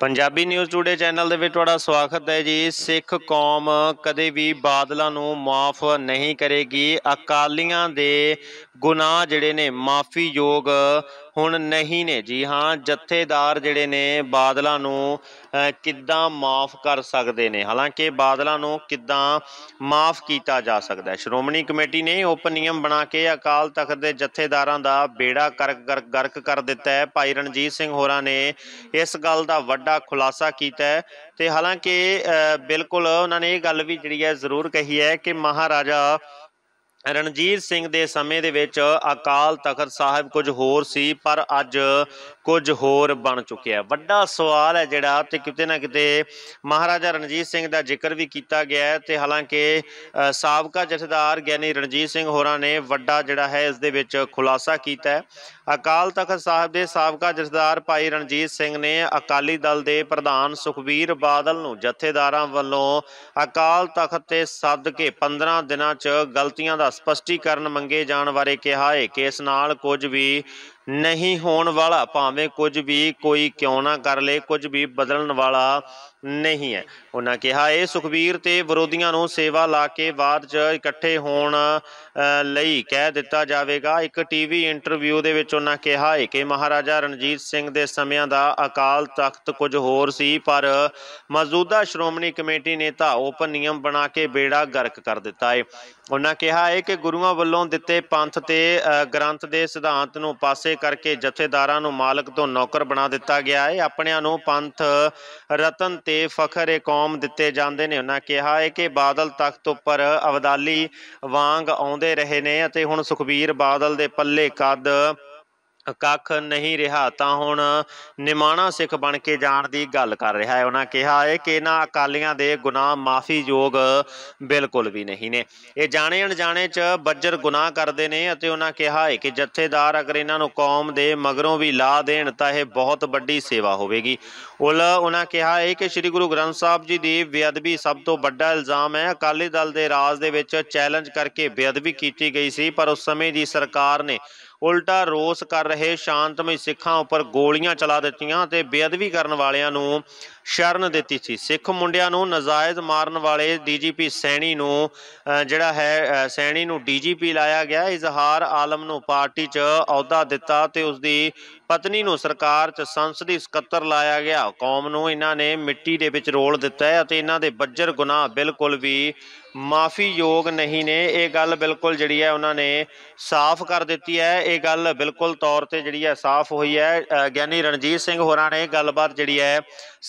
Punjabi news today channel ਦੇ ਵਿੱਚ ਤੁਹਾਡਾ ਸਵਾਗਤ ਹੈ ਜੀ ਸਿੱਖ ਕੌਮ ਕਦੇ ਵੀ ਬਾਦਲਾਂ ਨੂੰ ਮਾਫ ਨਹੀਂ ਕਰੇਗੀ ਅਕਾਲੀਆਂ ਦੇ ਗੁਨਾਹ ਜਿਹੜੇ ਨੇ ਮਾਫੀ ਯੋਗ ਹੁਣ ਨਹੀਂ ਨੇ ਜੀ ਹਾਂ ਜਥੇਦਾਰ ਜਿਹੜੇ ਨੇ ਬਾਦਲਾਂ ਨੂੰ ਕਿੱਦਾਂ ਮਾਫ ਕਰ ਸਕਦੇ ਨੇ ਹਾਲਾਂਕਿ ਬਾਦਲਾਂ ਨੂੰ ਕਿੱਦਾਂ ਮਾਫ ਕੀਤਾ ਜਾ ਸਕਦਾ ਹੈ ਸ਼੍ਰੋਮਣੀ ਕਮੇਟੀ ਨੇ ਉਪ ਨਿਯਮ ਬਣਾ ਕੇ ਅਕਾਲ ਤਖਤ ਦੇ ਜਥੇਦਾਰਾਂ ਦਾ ਬੇੜਾ ਕਰਕ ਗਰਕ ਕਰ ਦਿੱਤਾ ਹੈ ਭਾਈ ਰਣਜੀਤ ਸਿੰਘ ਹੋਰਾਂ ਨੇ ਇਸ ਗੱਲ ਦਾ ਵੱਡਾ ਖੁਲਾਸਾ ਕੀਤਾ ਹੈ ਤੇ ਹਾਲਾਂਕਿ ਬਿਲਕੁਲ ਉਹਨਾਂ ਨੇ ਇਹ ਗੱਲ ਵੀ ਜਿਹੜੀ ਹੈ ਜ਼ਰੂਰ ਕਹੀ ਹੈ ਕਿ ਮਹਾਰਾਜਾ ਰਣਜੀਤ ਸਿੰਘ ਦੇ ਸਮੇਂ ਦੇ ਵਿੱਚ ਅਕਾਲ ਤਖਤ ਸਾਹਿਬ ਕੁਝ ਹੋਰ ਸੀ ਪਰ ਅੱਜ ਕੁਝ ਹੋਰ ਬਣ ਚੁੱਕਿਆ ਵੱਡਾ ਸਵਾਲ ਹੈ ਜਿਹੜਾ ਤੇ ਕਿਤੇ ਨਾ ਕਿਤੇ ਮਹਾਰਾਜਾ ਰਣਜੀਤ ਸਿੰਘ ਦਾ ਜ਼ਿਕਰ ਵੀ ਕੀਤਾ ਗਿਆ ਤੇ ਹਾਲਾਂਕਿ ਸਾਬਕਾ ਜਥੇਦਾਰ ਗਿਆਨੀ ਰਣਜੀਤ ਸਿੰਘ ਹੋਰਾਂ ਨੇ ਵੱਡਾ ਜਿਹੜਾ ਹੈ ਇਸ ਦੇ ਵਿੱਚ ਖੁਲਾਸਾ ਕੀਤਾ ਹੈ ਅਕਾਲ ਤਖਤ ਸਾਹਿਬ ਦੇ ਸਾਬਕਾ ਜਥੇਦਾਰ ਭਾਈ ਰਣਜੀਤ ਸਿੰਘ ਨੇ ਅਕਾਲੀ ਦਲ ਦੇ ਪ੍ਰਧਾਨ ਸੁਖਵੀਰ ਬਾਦਲ ਨੂੰ ਜਥੇਦਾਰਾਂ ਵੱਲੋਂ ਅਕਾਲ ਤਖਤ ਤੇ ਸੱਦ ਕੇ 15 ਦਿਨਾਂ 'ਚ ਗਲਤੀਆਂ ਦਾ ਸਪਸ਼ਟੀਕਰਨ ਮੰਗੇ ਜਾਣ ਬਾਰੇ ਕਿਹਾ ਹੈ ਕਿ ਇਸ ਨਾਲ ਕੁਝ ਵੀ ਨਹੀਂ ਹੋਣ ਵਾਲਾ ਭਾਵੇਂ ਕੁਝ ਵੀ ਕੋਈ ਕਿਉਂ ਨਾ ਕਰ ਲੇ ਕੁਝ ਵੀ ਬਦਲਣ ਵਾਲਾ ਨਹੀਂ ਹੈ ਉਹਨਾਂ ਕਿਹਾ ਇਹ ਸੁਖਵੀਰ ਤੇ ਵਿਰੋਧੀਆਂ ਨੂੰ ਸੇਵਾ ਲਾ ਕੇ ਬਾਅਦ 'ਚ ਇਕੱਠੇ ਹੋਣ ਲਈ ਕਹਿ ਦਿੱਤਾ ਜਾਵੇਗਾ ਇੱਕ ਟੀਵੀ ਇੰਟਰਵਿਊ ਦੇ ਵਿੱਚ ਉਹਨਾਂ ਕਿਹਾ ਹੈ ਕਿ ਮਹਾਰਾਜਾ ਰਣਜੀਤ ਸਿੰਘ ਦੇ ਸਮਿਆਂ ਦਾ ਅਕਾਲ ਤਖਤ ਕੁਝ ਹੋਰ ਸੀ ਪਰ ਮੌਜੂਦਾ ਸ਼੍ਰੋਮਣੀ ਕਮੇਟੀ ਨੇ ਤਾਂ ਓਪਨ ਨਿਯਮ ਬਣਾ ਕੇ ਬੇੜਾ ਗਰਕ ਕਰ ਦਿੱਤਾ ਹੈ ਉਹਨਾਂ ਕਿਹਾ ਹੈ ਕਿ ਗੁਰੂਆਂ ਵੱਲੋਂ ਦਿੱਤੇ ਪੰਥ ਤੇ ਗ੍ਰੰਥ ਦੇ ਸਿਧਾਂਤ ਨੂੰ ਪਾਸੇ ਕਰਕੇ ਜਥੇਦਾਰਾਂ ਨੂੰ ਮਾਲਕ ਤੋਂ ਨੌਕਰ ਬਣਾ ਦਿੱਤਾ ਗਿਆ ਹੈ ਆਪਣਿਆਂ ਨੂੰ ਪੰਥ ਰਤਨ ਤੇ ਫਖਰ ਏ ਕੌਮ ਦਿੱਤੇ ਜਾਂਦੇ ਨੇ ਉਹਨਾਂ ਕਿਹਾ ਹੈ ਕਿ ਬਾਦਲ ਤਖਤ ਉੱਪਰ ਅਵਦਾਲੀ ਵਾਂਗ ਆਉਂਦੇ ਰਹੇ ਨੇ ਅਤੇ ਹੁਣ ਸੁਖਬੀਰ ਬਾਦਲ ਦੇ ਪੱਲੇ ਕੱਦ ਕੱਖ ਨਹੀਂ ਰਿਹਾ ਤਾਂ ਹੁਣ ਨਿਮਾਣਾ ਸਿੱਖ ਬਣ ਕੇ ਜਾਣ ਦੀ ਗੱਲ ਕਰ ਰਿਹਾ ਹੈ ਉਹਨਾਂ ਕਿਹਾ ਹੈ ਕਿ ਇਹਨਾਂ ਅਕਾਲੀਆਂ ਦੇ ਗੁਨਾਹ ਮਾਫੀ ਯੋਗ ਬਿਲਕੁਲ ਵੀ ਨਹੀਂ ਨੇ ਇਹ ਜਾਣੇ ਅਣਜਾਣੇ ਚ ਬੱਜਰ ਗੁਨਾਹ ਕਰਦੇ ਨੇ ਅਤੇ ਉਹਨਾਂ ਕਿਹਾ ਹੈ ਕਿ ਜਥੇਦਾਰ ਅਗਰ ਇਹਨਾਂ ਨੂੰ ਕੌਮ ਦੇ ਮਗਰੋਂ ਵੀ ਲਾ ਦੇਣ ਤਾਂ ਇਹ ਬਹੁਤ ਵੱਡੀ ਸੇਵਾ ਹੋਵੇਗੀ ਉਲ ਉਹਨਾਂ ਕਿਹਾ ਹੈ ਕਿ ਸ੍ਰੀ ਗੁਰੂ ਗ੍ਰੰਥ ਸਾਹਿਬ ਜੀ ਦੀ ਬੇਅਦਬੀ ਸਭ ਤੋਂ ਵੱਡਾ ਇਲਜ਼ਾਮ ਹੈ ਅਕਾਲੀ ਦਲ ਦੇ ਰਾਜ ਦੇ ਵਿੱਚ ਚੈਲੰਜ ਕਰਕੇ ਬੇਅਦਬੀ ਕੀਤੀ ਗਈ ਸੀ ਪਰ ਉਸ ਸਮੇਂ ਦੀ ਸਰਕਾਰ ਨੇ ਉਲਟਾ ਰੋਸ ਕਰ ਰਹੇ ਸ਼ਾਂਤਮਈ ਸਿੱਖਾਂ ਉੱਪਰ ਗੋਲੀਆਂ ਚਲਾ ਦਿੱਤੀਆਂ ਤੇ ਬੇਅਦਬੀ ਕਰਨ ਵਾਲਿਆਂ ਨੂੰ ਸ਼ਰਨ ਦਿੱਤੀ ਸੀ ਸਿੱਖ ਮੁੰਡਿਆਂ ਨੂੰ ਨਜਾਇਜ਼ ਮਾਰਨ ਵਾਲੇ ਡੀਜੀਪੀ ਸੈਣੀ ਨੂੰ ਜਿਹੜਾ ਹੈ ਸੈਣੀ ਨੂੰ ਡੀਜੀਪੀ ਲਾਇਆ ਗਿਆ ਇਜ਼ਹਾਰ ਆਲਮ ਨੂੰ ਪਾਰਟੀ 'ਚ ਅਹੁਦਾ ਦਿੱਤਾ ਤੇ ਉਸ ਦੀ ਪਤਨੀ ਨੂੰ ਸਰਕਾਰ 'ਚ ਸੰਸਦੀ ਸਕੱਤਰ ਲਾਇਆ ਗਿਆ ਕੌਮ ਨੂੰ ਇਹਨਾਂ ਨੇ ਮਿੱਟੀ ਦੇ ਵਿੱਚ ਰੋਲ ਦਿੱਤਾ ਹੈ ਅਤੇ ਇਹਨਾਂ ਦੇ ਬੱਜਰ ਗੁਨਾਹ ਬਿਲਕੁਲ ਵੀ ਮਾਫੀ ਯੋਗ ਨਹੀਂ ਨੇ ਇਹ ਗੱਲ ਬਿਲਕੁਲ ਜਿਹੜੀ ਹੈ ਉਹਨਾਂ ਨੇ ਸਾਫ਼ ਕਰ ਦਿੱਤੀ ਹੈ ਇਹ ਗੱਲ ਬਿਲਕੁਲ ਤੌਰ ਤੇ ਜਿਹੜੀ ਹੈ ਸਾਫ਼ ਹੋਈ ਹੈ ਗਿਆਨੀ ਰਣਜੀਤ ਸਿੰਘ ਹੋਰਾਂ ਨੇ ਗੱਲਬਾਤ ਜਿਹੜੀ ਹੈ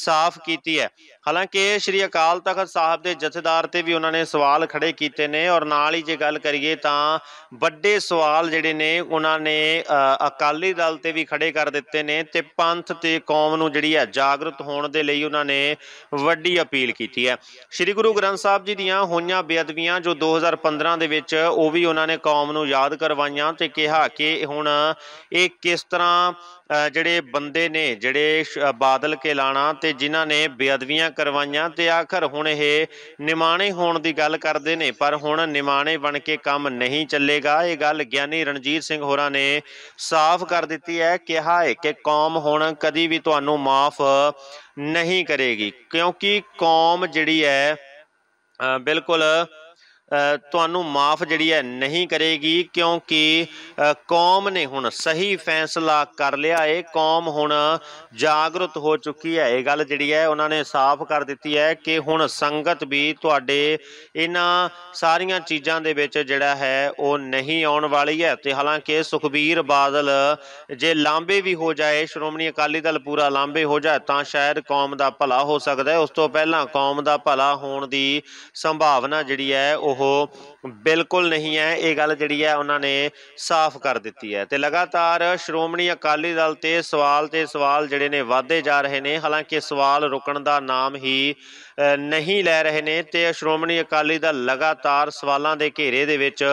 ਸਾਫ਼ ਇਨਸਾਫ ਕੀਤੀ ਹੈ ਹਾਲਾਂਕਿ ਸ੍ਰੀ ਅਕਾਲ ਤਖਤ ਸਾਹਿਬ ਦੇ ਜਥੇਦਾਰ ਤੇ ਵੀ ਉਹਨਾਂ ਨੇ ਸਵਾਲ ਖੜੇ ਕੀਤੇ ਨੇ ਔਰ ਨਾਲ ਹੀ ਜੇ ਗੱਲ ਕਰੀਏ ਤਾਂ ਵੱਡੇ ਸਵਾਲ ਜਿਹੜੇ ਨੇ ਉਹਨਾਂ ਨੇ ਅਕਾਲੀ ਦਲ ਤੇ ਵੀ ਖੜੇ ਕਰ ਦਿੱਤੇ ਨੇ ਤੇ ਪੰਥ ਤੇ ਕੌਮ ਨੂੰ ਜਿਹੜੀ ਹੈ ਜਾਗਰਤ ਹੋਣ ਦੇ ਲਈ ਉਹਨਾਂ ਨੇ ਵੱਡੀ ਅਪੀਲ ਕੀਤੀ ਹੈ ਸ੍ਰੀ ਗੁਰੂ ਗ੍ਰੰਥ ਸਾਹਿਬ ਜੀ ਦੀਆਂ ਹੋਈਆਂ ਬੇਅਦਬੀਆਂ ਜੋ 2015 ਦੇ ਵਿੱਚ ਉਹ ਵੀ ਉਹਨਾਂ ਨੇ ਕੌਮ ਨੂੰ ਯਾਦ ਕਰਵਾਈਆਂ ਤੇ ਕਿਹਾ ਕਿ ਹੁਣ ਇਹ ਕਿਸ ਤਰ੍ਹਾਂ ਜਿਹੜੇ ਬੰਦੇ ਨੇ ਜਿਹੜੇ ਬਾਦਲ ਕੇ ਲਾਣਾ ਤੇ ਜਿਨ੍ਹਾਂ ਨੇ ਬੇਅਦਬੀਆਂ ਪਹਿਲਾਂ ਕਰਵਾਈਆਂ ਤੇ ਆਖਰ ਹੁਣ ਇਹ ਨਿਮਾਣੇ ਹੋਣ ਦੀ ਗੱਲ ਕਰਦੇ ਨੇ ਪਰ ਹੁਣ ਨਿਮਾਣੇ ਬਣ ਕੇ ਕੰਮ ਨਹੀਂ ਚੱਲੇਗਾ ਇਹ ਗੱਲ ਗਿਆਨੀ ਰਣਜੀਤ ਸਿੰਘ ਹੋਰਾਂ ਨੇ ਸਾਫ਼ ਕਰ ਦਿੱਤੀ ਹੈ ਕਿਹਾ ਹੈ ਕਿ ਕੌਮ ਹੁਣ ਕਦੀ ਵੀ ਤੁਹਾਨੂੰ ਮਾਫ ਨਹੀਂ ਕਰੇਗੀ ਕਿਉਂਕਿ ਕੌਮ ਜਿਹੜੀ ਹੈ ਬਿਲਕੁਲ ਤੁਹਾਨੂੰ ਮਾਫ ਜਿਹੜੀ ਹੈ ਨਹੀਂ ਕਰੇਗੀ ਕਿਉਂਕਿ ਕੌਮ ਨੇ ਹੁਣ ਸਹੀ ਫੈਸਲਾ ਕਰ ਲਿਆ ਏ ਕੌਮ ਹੁਣ ਜਾਗਰੂਕ ਹੋ ਚੁੱਕੀ ਹੈ ਇਹ ਗੱਲ ਜਿਹੜੀ ਹੈ ਉਹਨਾਂ ਨੇ ਸਾਫ਼ ਕਰ ਦਿੱਤੀ ਹੈ ਕਿ ਹੁਣ ਸੰਗਤ ਵੀ ਤੁਹਾਡੇ ਇਹਨਾਂ ਸਾਰੀਆਂ ਚੀਜ਼ਾਂ ਦੇ ਵਿੱਚ ਜਿਹੜਾ ਹੈ ਉਹ ਨਹੀਂ ਆਉਣ ਵਾਲੀ ਹੈ ਤੇ ਹਾਲਾਂਕਿ ਸੁਖਬੀਰ ਬਾਦਲ ਜੇ ਲਾਂਬੇ ਵੀ ਹੋ ਜਾਏ ਸ਼੍ਰੋਮਣੀ ਅਕਾਲੀ ਦਲ ਪੂਰਾ ਲਾਂਬੇ ਹੋ ਜਾਏ ਤਾਂ ਸ਼ਾਇਦ ਕੌਮ ਦਾ ਭਲਾ ਹੋ ਸਕਦਾ ਹੈ ਉਸ ਤੋਂ ਪਹਿਲਾਂ ਕੌਮ ਦਾ ਭਲਾ ਹੋਣ ਦੀ ਸੰਭਾਵਨਾ ਜਿਹੜੀ ਹੈ ਉਹ ਉਹ ਬਿਲਕੁਲ ਨਹੀਂ ਹੈ ਇਹ ਗੱਲ ਜਿਹੜੀ ਹੈ ਉਹਨਾਂ ਨੇ ਸਾਫ਼ ਕਰ ਦਿੱਤੀ ਹੈ ਤੇ ਲਗਾਤਾਰ ਸ਼੍ਰੋਮਣੀ ਅਕਾਲੀ ਦਲ ਤੇ ਸਵਾਲ ਤੇ ਸਵਾਲ ਜਿਹੜੇ ਨੇ ਵਾਧੇ ਜਾ ਰਹੇ ਨੇ ਹਾਲਾਂਕਿ ਸਵਾਲ ਰੁਕਣ ਦਾ ਨਾਮ ਹੀ ਨਹੀਂ ਲੈ ਰਹੇ ਨੇ ਤੇ ਸ਼੍ਰੋਮਣੀ ਅਕਾਲੀ ਦਲ ਲਗਾਤਾਰ ਸਵਾਲਾਂ ਦੇ ਘੇਰੇ ਦੇ ਵਿੱਚ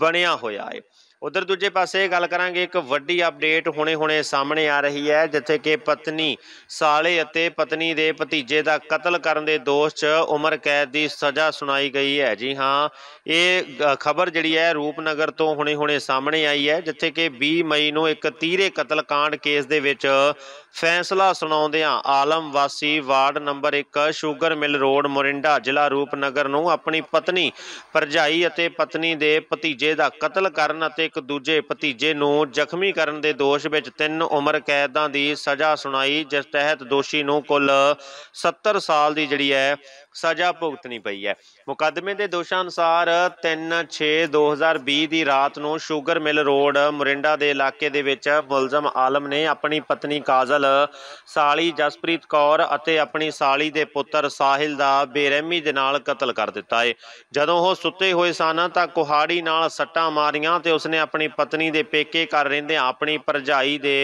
ਬਣਿਆ ਹੋਇਆ ਹੈ ਉਧਰ ਦੂਜੇ ਪਾਸੇ ਗੱਲ ਕਰਾਂਗੇ ਇੱਕ ਵੱਡੀ ਅਪਡੇਟ ਹੁਣੇ-ਹੁਣੇ ਸਾਹਮਣੇ ਆ ਰਹੀ ਹੈ ਜਿੱਥੇ ਕਿ ਪਤਨੀ ਸਾਲੇ ਅਤੇ ਪਤਨੀ ਦੇ ਭਤੀਜੇ ਦਾ ਕਤਲ ਕਰਨ ਦੇ ਦੋਸ਼ 'ਚ ਉਮਰ ਕੈਦ ਦੀ ਸਜ਼ਾ ਸੁਣਾਈ ਗਈ ਹੈ ਜੀ ਹਾਂ ਇਹ ਖਬਰ ਜਿਹੜੀ ਹੈ ਰੂਪਨਗਰ ਤੋਂ ਹੁਣੇ-ਹੁਣੇ ਸਾਹਮਣੇ ਆਈ ਹੈ ਜਿੱਥੇ ਕਿ 20 ਮਈ ਨੂੰ ਇੱਕ ਤੀਰੇ ਕਤਲ ਕਾਂਡ ਕੇਸ ਦੇ ਵਿੱਚ ਫੈਸਲਾ ਸੁਣਾਉਂਦਿਆਂ ਆਲਮ ਵਾਸੀ ward number 1 sugar mill road Morinda ਜ਼ਿਲ੍ਹਾ ਰੂਪਨਗਰ ਨੂੰ ਆਪਣੀ ਪਤਨੀ ਪਰਜਾਈ ਅਤੇ ਪਤਨੀ ਦੇ ਭਤੀਜੇ ਦਾ ਕਤਲ ਕਰਨ ਅਤੇ ਇੱਕ ਦੂਜੇ ਭਤੀਜੇ ਨੂੰ ਜ਼ਖਮੀ ਕਰਨ ਦੇ ਦੋਸ਼ ਵਿੱਚ ਤਿੰਨ ਉਮਰ ਕੈਦਾਂ ਦੀ ਸਜ਼ਾ ਸੁਣਾਈ ਜਿਸ ਤਹਿਤ ਦੋਸ਼ੀ ਨੂੰ ਕੁੱਲ 70 ਸਾਲ ਦੀ ਜਿਹੜੀ ਹੈ ਸਜ਼ਾ ਭੁਗਤਣੀ ਪਈ ਹੈ ਮੁਕੱਦਮੇ ਦੇ ਦੋਸ਼ਾਂ ਅਨੁਸਾਰ 3/6/2020 ਦੀ ਰਾਤ ਨੂੰ ਸ਼ੂਗਰ ਮਿਲ ਰੋਡ ਮੁਰਿੰਡਾ ਦੇ ਇਲਾਕੇ ਦੇ ਵਿੱਚ ਮੁਲਜ਼ਮ ਆਲਮ ਨੇ ਆਪਣੀ ਪਤਨੀ ਕਾਜ਼ਲ ਸਾਲੀ ਜਸਪ੍ਰੀਤ ਕੌਰ ਅਤੇ ਆਪਣੀ ਸਾਲੀ ਦੇ ਪੁੱਤਰ ਸਾਹਿਲ ਦਾ ਬੇਰਹਿਮੀ ਦੇ ਨਾਲ ਕਤਲ ਕਰ ਦਿੱਤਾ ਹੈ ਜਦੋਂ ਉਹ ਸੁੱਤੇ ਹੋਏ ਸਨ ਤਾਂ ਕੁਹਾੜੀ ਨਾਲ ਸੱਟਾਂ ਮਾਰੀਆਂ ਤੇ ਉਸਨੇ ਆਪਣੀ ਪਤਨੀ ਦੇ ਪੇਕੇ ਕਰ ਰਹਿੰਦੇ ਆਪਣੀ ਪਰਜਾਈ ਦੇ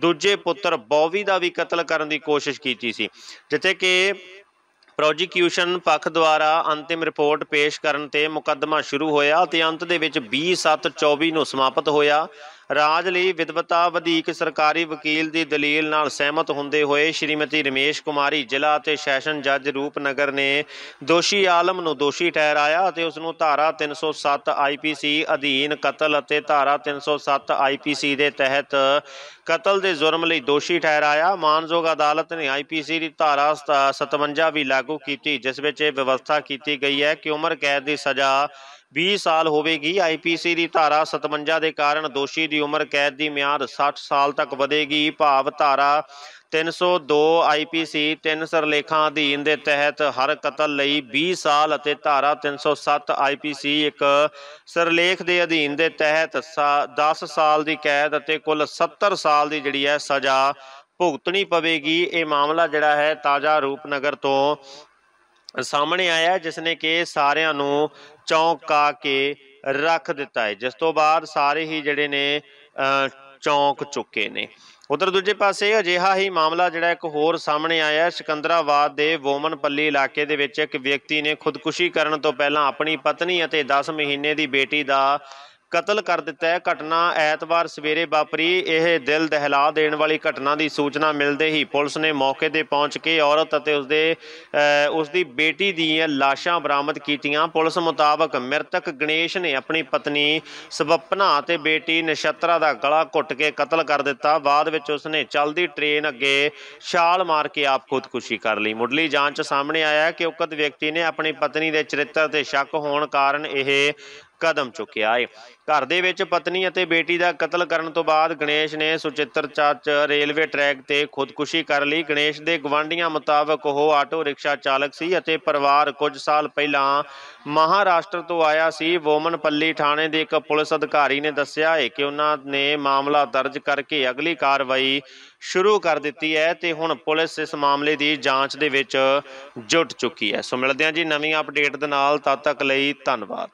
ਦੂਜੇ ਪੁੱਤਰ ਬੌਵੀ ਦਾ ਵੀ ਕਤਲ ਕਰਨ ਦੀ ਕੋਸ਼ਿਸ਼ ਕੀਤੀ ਸੀ ਜਿੱਥੇ ਕਿ ਪ੍ਰੋਜੀਕਿਊਸ਼ਨ ਪੱਖ ਦੁਆਰਾ ਅੰਤਿਮ ਰਿਪੋਰਟ ਪੇਸ਼ ਕਰਨ ਤੇ ਮੁਕੱਦਮਾ ਸ਼ੁਰੂ ਹੋਇਆ ਤੇ ਅੰਤ ਦੇ ਵਿੱਚ 27/24 ਨੂੰ ਸਮਾਪਤ ਹੋਇਆ ਰਾਜ ਲਈ ਵਿਦਵਤਾ ਵਧੇਕ ਸਰਕਾਰੀ ਵਕੀਲ ਦੀ ਦਲੀਲ ਨਾਲ ਸਹਿਮਤ ਹੁੰਦੇ ਹੋਏ ਸ਼੍ਰੀਮਤੀ ਰਮੇਸ਼ ਕੁਮਾਰੀ ਜ਼ਿਲ੍ਹਾ ਅਤੇ ਸੈਸ਼ਨ ਜੱਜ ਰੂਪਨਗਰ ਨੇ ਦੋਸ਼ੀ ਆਲਮ ਨੂੰ ਦੋਸ਼ੀ ਠਹਿਰਾਇਆ ਅਤੇ ਉਸ ਨੂੰ ਧਾਰਾ 307 ਆਈਪੀਸੀ ਅਧੀਨ ਕਤਲ ਅਤੇ ਧਾਰਾ 307 ਆਈਪੀਸੀ ਦੇ ਤਹਿਤ ਕਤਲ ਦੇ ਜ਼ੁਰਮ ਲਈ ਦੋਸ਼ੀ ਠਹਿਰਾਇਆ ਮਾਨਯੋਗ ਅਦਾਲਤ ਨੇ ਆਈਪੀਸੀ ਦੀ ਧਾਰਾ 57 ਵੀ ਲਾਗੂ ਲਾਗੂ ਕੀਤੀ ਜਿਸ ਵਿੱਚ ਇਹ ਵਿਵਸਥਾ ਕੀਤੀ ਗਈ ਹੈ ਕਿ ਉਮਰ ਕੈਦ ਦੀ ਸਜ਼ਾ 20 ਸਾਲ ਹੋਵੇਗੀ ਆਈਪੀਸੀ ਦੀ ਧਾਰਾ 57 ਦੇ ਕਾਰਨ ਦੋਸ਼ੀ ਦੀ ਉਮਰ ਕੈਦ ਦੀ ਮਿਆਦ 60 ਸਾਲ ਤੱਕ ਵਧੇਗੀ ਭਾਵ ਧਾਰਾ 302 ਆਈਪੀਸੀ ਤਿੰਨ ਸਰਲੇਖਾਂ ਅਧੀਨ ਦੇ ਤਹਿਤ ਹਰ ਕਤਲ ਲਈ 20 ਸਾਲ ਅਤੇ ਧਾਰਾ 307 ਆਈਪੀਸੀ ਇੱਕ ਸਰਲੇਖ ਦੇ ਅਧੀਨ ਦੇ ਤਹਿਤ 10 ਸਾਲ ਦੀ ਕੈਦ ਅਤੇ ਕੁੱਲ 70 ਸਾਲ ਦੀ ਜਿਹੜੀ ਹੈ ਸਜ਼ਾ ਭੁਗਤਣੀ ਪਵੇਗੀ ਇਹ ਮਾਮਲਾ ਜਿਹੜਾ ਹੈ ਤਾਜ਼ਾ ਰੂਪਨਗਰ ਤੋਂ ਸਾਹਮਣੇ ਆਇਆ ਜਿਸ ਨੇ ਕਿ ਸਾਰਿਆਂ ਨੂੰ ਚੌਂਕਾ ਕੇ ਰੱਖ ਦਿੱਤਾ ਹੈ ਜਿਸ ਤੋਂ ਬਾਅਦ ਸਾਰੇ ਹੀ ਜਿਹੜੇ ਨੇ ਚੌਂਕ ਚੁੱਕੇ ਨੇ ਉਧਰ ਦੂਜੇ ਪਾਸੇ ਅਜਿਹਾ ਹੀ ਮਾਮਲਾ ਜਿਹੜਾ ਇੱਕ ਹੋਰ ਸਾਹਮਣੇ ਆਇਆ ਸਿਕੰਦਰਾਬਾਦ ਦੇ ਪੱਲੀ ਇਲਾਕੇ ਦੇ ਵਿੱਚ ਇੱਕ ਵਿਅਕਤੀ ਨੇ ਖੁਦਕੁਸ਼ੀ ਕਰਨ ਤੋਂ ਪਹਿਲਾਂ ਆਪਣੀ ਪਤਨੀ ਅਤੇ 10 ਮਹੀਨੇ ਦੀ ਬੇਟੀ ਦਾ ਕਤਲ ਕਰ ਦਿੱਤਾ ਹੈ ਘਟਨਾ ਐਤਵਾਰ ਸਵੇਰੇ ਵਾਪਰੀ ਇਹ ਦਿਲ ਦਹਿਲਾ ਦੇਣ ਵਾਲੀ ਘਟਨਾ ਦੀ ਸੂਚਨਾ ਮਿਲਦੇ ਹੀ ਪੁਲਿਸ ਨੇ ਮੌਕੇ ਤੇ ਪਹੁੰਚ ਕੇ ਔਰਤ ਅਤੇ ਉਸਦੇ ਉਸਦੀ ਬੇਟੀ ਦੀਆਂ ਲਾਸ਼ਾਂ ਬਰਾਮਦ ਕੀਤੀਆਂ ਪੁਲਿਸ ਮੁਤਾਬਕ ਮ੍ਰਿਤਕ ਗਣੇਸ਼ ਨੇ ਆਪਣੀ ਪਤਨੀ ਸਵਪਨਾ ਅਤੇ ਬੇਟੀ ਨਛਤਰਾ ਦਾ ਗਲਾ ਘੁੱਟ ਕੇ ਕਤਲ ਕਰ ਦਿੱਤਾ ਬਾਅਦ ਵਿੱਚ ਉਸਨੇ ਚਲਦੀ ਟ੍ਰੇਨ ਅੱਗੇ ਛਾਲ ਮਾਰ ਕੇ ਆਪ ਖੁਦਕੁਸ਼ੀ ਕਰ ਲਈ ਮੁੱਢਲੀ ਜਾਂਚ ਸਾਹਮਣੇ ਆਇਆ ਕਿ ਉਕਤ ਵਿਅਕਤੀ ਨੇ ਆਪਣੀ ਪਤਨੀ ਦੇ ਚਰਿੱਤਰ ਤੇ ਸ਼ੱਕ ਹੋਣ ਕਾਰਨ ਇਹ ਕਦਮ ਚੁੱਕਿਆ ਹੈ ਘਰ ਦੇ ਵਿੱਚ ਪਤਨੀ ਅਤੇ ਬੇਟੀ ਦਾ ਕਤਲ ਕਰਨ ਤੋਂ ਬਾਅਦ ਗਣੇਸ਼ ਨੇ ਸੁਚਿੱਤਰ ਚਾਚ ਰੇਲਵੇ ਟਰੈਕ ਤੇ ਖੁਦਕੁਸ਼ੀ ਕਰ ਲਈ ਗਣੇਸ਼ ਦੇ ਗਵਾਂਢੀਆਂ ਮੁਤਾਬਕ ਉਹ ਆਟੋ ਰਿਕਸ਼ਾ ਚਾਲਕ ਸੀ ਅਤੇ ਪਰਿਵਾਰ ਕੁਝ ਸਾਲ ਪਹਿਲਾਂ ਮਹਾਰਾਸ਼ਟਰ ਤੋਂ ਆਇਆ ਸੀ ਪੱਲੀ ਥਾਣੇ ਦੇ ਇੱਕ ਪੁਲਿਸ ਅਧਿਕਾਰੀ ਨੇ ਦੱਸਿਆ ਹੈ ਕਿ ਉਹਨਾਂ ਨੇ ਮਾਮਲਾ ਦਰਜ ਕਰਕੇ ਅਗਲੀ ਕਾਰਵਾਈ ਸ਼ੁਰੂ ਕਰ ਦਿੱਤੀ ਹੈ ਤੇ ਹੁਣ ਪੁਲਿਸ ਇਸ ਮਾਮਲੇ ਦੀ ਜਾਂਚ ਦੇ ਵਿੱਚ ਜੁਟ ਚੁੱਕੀ ਹੈ ਸੋ ਮਿਲਦੇ ਹਾਂ ਜੀ ਨਵੀਂ ਅਪਡੇਟ ਦੇ ਨਾਲ ਤਦ ਤੱਕ ਲਈ ਧੰਨਵਾਦ